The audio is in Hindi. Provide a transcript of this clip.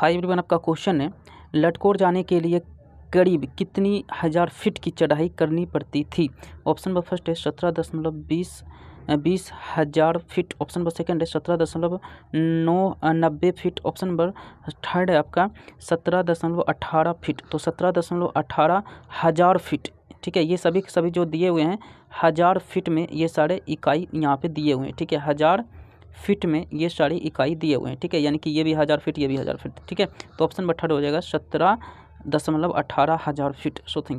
हाई एवरीवन आपका क्वेश्चन है लटकोर जाने के लिए करीब कितनी हज़ार फीट की चढ़ाई करनी पड़ती थी ऑप्शन नंबर फर्स्ट है सत्रह दशमलव बीस बीस हज़ार फीट ऑप्शन नंबर सेकंड है सत्रह दशमलव नौ नब्बे फीट ऑप्शन नंबर थर्ड है आपका सत्रह दशमलव अठारह फीट तो सत्रह दशमलव अठारह हज़ार फीट ठीक है ये सभी सभी जो दिए हुए हैं हज़ार फीट में ये सारे इकाई यहाँ पे दिए हुए हैं ठीक है हज़ार फिट में ये साड़ी इकाई दिए हुए हैं ठीक है यानी कि ये भी हज़ार फिट ये भी हज़ार फिट ठीक है तो ऑप्शन नंबर थर्ड हो जाएगा सत्रह दशमलव अठारह हज़ार फिट सो थैंक यू